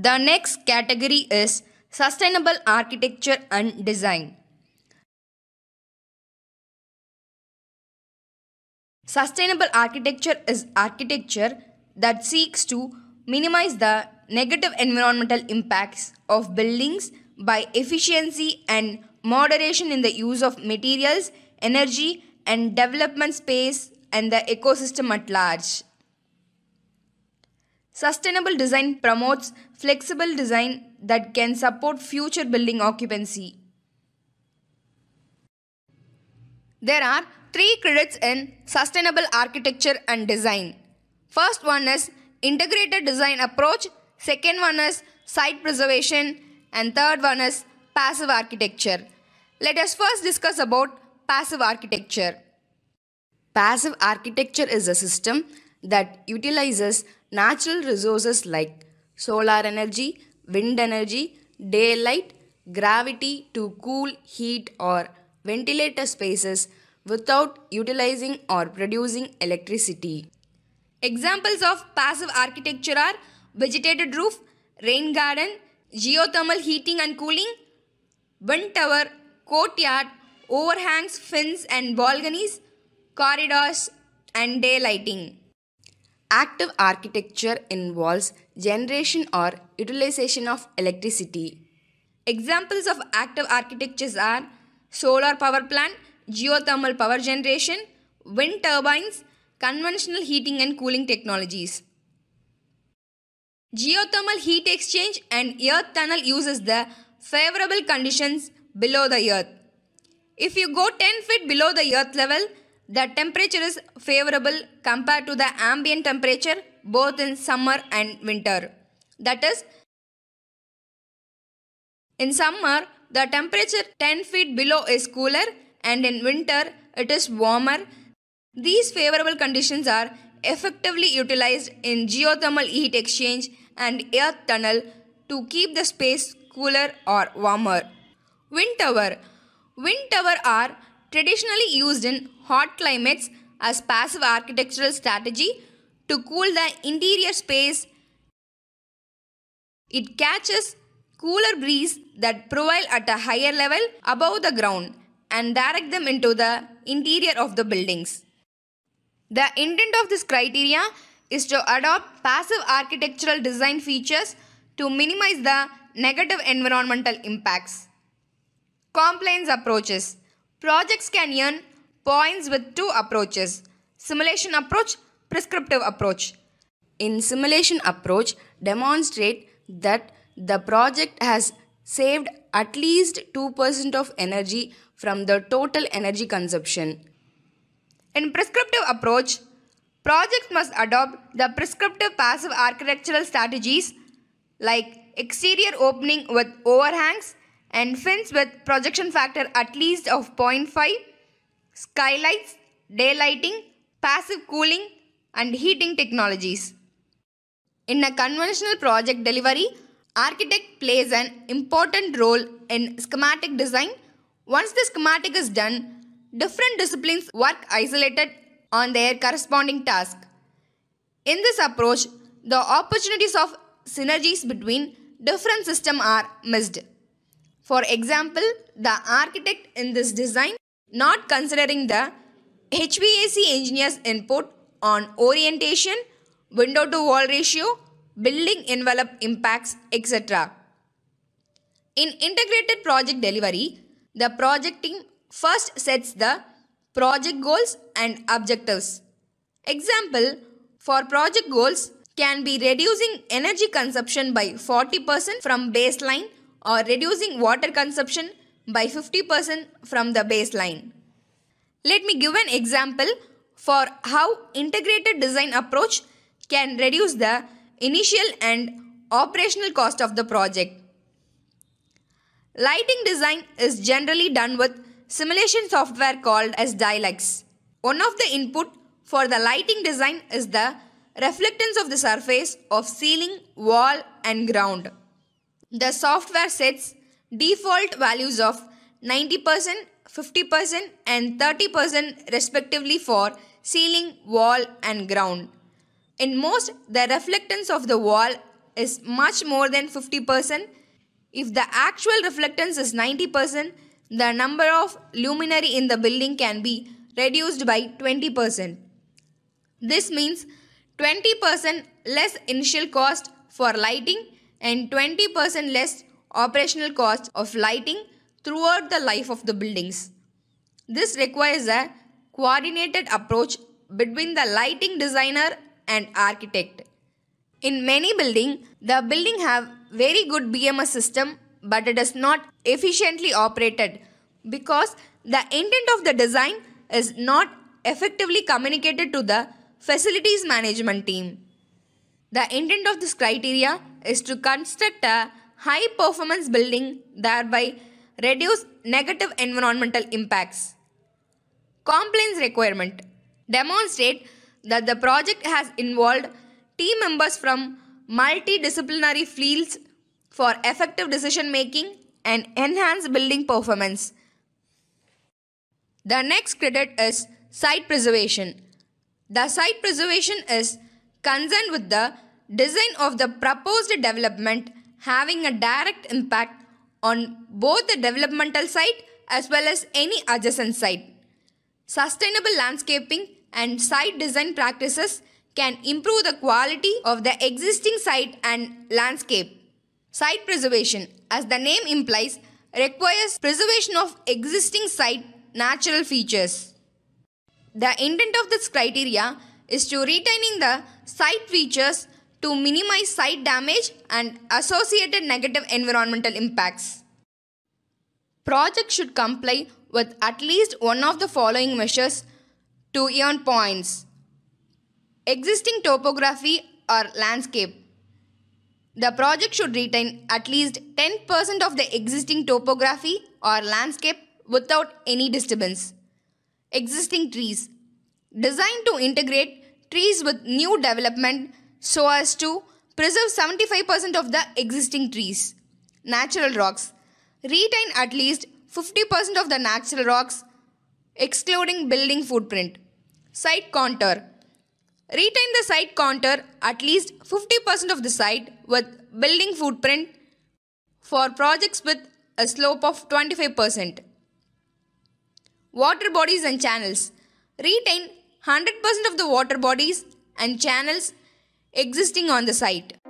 The next category is Sustainable Architecture and Design. Sustainable architecture is architecture that seeks to minimize the negative environmental impacts of buildings by efficiency and moderation in the use of materials, energy, and development space and the ecosystem at large. Sustainable design promotes flexible design that can support future building occupancy. There are three credits in sustainable architecture and design. First one is integrated design approach, second one is site preservation and third one is passive architecture. Let us first discuss about passive architecture. Passive architecture is a system that utilizes natural resources like solar energy, wind energy, daylight, gravity to cool, heat or ventilate spaces without utilizing or producing electricity. Examples of passive architecture are vegetated roof, rain garden, geothermal heating and cooling, wind tower, courtyard, overhangs, fins and balconies, corridors and daylighting. Active architecture involves generation or utilization of electricity. Examples of active architectures are solar power plant, geothermal power generation, wind turbines, conventional heating and cooling technologies. Geothermal heat exchange and earth tunnel uses the favorable conditions below the earth. If you go 10 feet below the earth level, the temperature is favorable compared to the ambient temperature both in summer and winter. That is, in summer, the temperature 10 feet below is cooler and in winter it is warmer. These favorable conditions are effectively utilized in geothermal heat exchange and earth tunnel to keep the space cooler or warmer. Wind tower. Wind tower are traditionally used in hot climates as passive architectural strategy to cool the interior space. It catches cooler breeze that prevail at a higher level above the ground and direct them into the interior of the buildings. The intent of this criteria is to adopt passive architectural design features to minimize the negative environmental impacts. Compliance approaches. Projects can earn points with two approaches simulation approach prescriptive approach in simulation approach demonstrate that the project has saved at least 2% of energy from the total energy consumption in prescriptive approach projects must adopt the prescriptive passive architectural strategies like exterior opening with overhangs and fins with projection factor at least of 0.5 skylights, daylighting, passive cooling and heating technologies. In a conventional project delivery, architect plays an important role in schematic design. Once the schematic is done, different disciplines work isolated on their corresponding task. In this approach, the opportunities of synergies between different systems are missed. For example, the architect in this design not considering the HVAC engineer's input on orientation, window to wall ratio, building envelope impacts, etc. In integrated project delivery, the project team first sets the project goals and objectives. Example for project goals can be reducing energy consumption by 40% from baseline or reducing water consumption by 50% from the baseline. Let me give an example for how integrated design approach can reduce the initial and operational cost of the project. Lighting design is generally done with simulation software called as Dilex. One of the input for the lighting design is the reflectance of the surface of ceiling, wall and ground. The software sets default values of 90%, 50% and 30% respectively for ceiling, wall and ground. In most, the reflectance of the wall is much more than 50%. If the actual reflectance is 90%, the number of luminary in the building can be reduced by 20%. This means 20% less initial cost for lighting and 20% less operational costs of lighting throughout the life of the buildings. This requires a coordinated approach between the lighting designer and architect. In many building, the building have very good BMS system but it is not efficiently operated because the intent of the design is not effectively communicated to the facilities management team. The intent of this criteria is to construct a high performance building, thereby reduce negative environmental impacts. Compliance requirement demonstrate that the project has involved team members from multidisciplinary fields for effective decision making and enhance building performance. The next credit is site preservation. The site preservation is concerned with the design of the proposed development having a direct impact on both the developmental site as well as any adjacent site, Sustainable landscaping and site design practices can improve the quality of the existing site and landscape. Site preservation, as the name implies, requires preservation of existing site natural features. The intent of this criteria is to retaining the site features to minimize site damage and associated negative environmental impacts. Projects should comply with at least one of the following measures to earn points. Existing topography or landscape. The project should retain at least 10% of the existing topography or landscape without any disturbance. Existing trees. Designed to integrate trees with new development so as to preserve 75% of the existing trees. Natural rocks retain at least 50% of the natural rocks, excluding building footprint. Site contour retain the site contour at least 50% of the site with building footprint for projects with a slope of 25%. Water bodies and channels retain 100% of the water bodies and channels existing on the site.